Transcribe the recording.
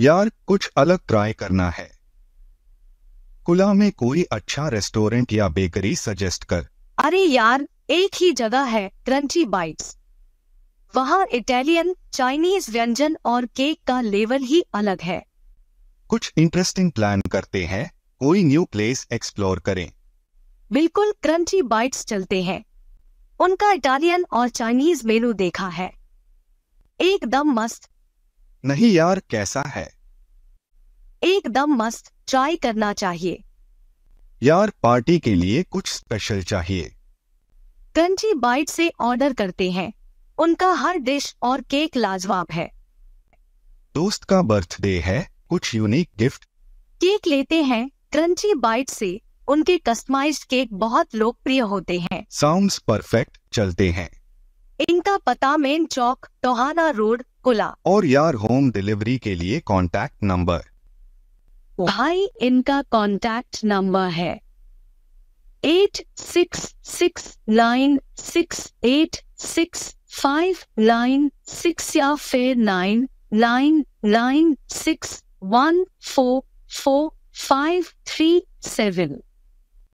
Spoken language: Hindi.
यार कुछ अलग ट्राई करना है कुला में कोई अच्छा रेस्टोरेंट या बेकरी सजेस्ट कर अरे यार एक ही जगह है क्रंची बाइट्स वहाँ इटालियन चाइनीज व्यंजन और केक का लेवल ही अलग है कुछ इंटरेस्टिंग प्लान करते हैं कोई न्यू प्लेस एक्सप्लोर करें बिल्कुल क्रंची बाइट्स चलते हैं उनका इटालियन और चाइनीज मेनू देखा है एकदम मस्त नहीं यार कैसा है एकदम मस्त चाय करना चाहिए यार पार्टी के लिए कुछ स्पेशल चाहिए कंची बाइट से ऑर्डर करते हैं उनका हर डिश और केक लाजवाब है दोस्त का बर्थडे है कुछ यूनिक गिफ्ट केक लेते हैं क्रंची बाइट से उनके कस्टमाइज्ड केक बहुत लोकप्रिय होते हैं साउंड्स परफेक्ट चलते हैं इनका पता मेन चौक टोहाना रोड कुला और यार होम डिलीवरी के लिए कॉन्टैक्ट नंबर भाई इनका कॉन्टैक्ट नंबर है eight six six nine six eight six five nine six या फिर nine nine nine six one four four five three seven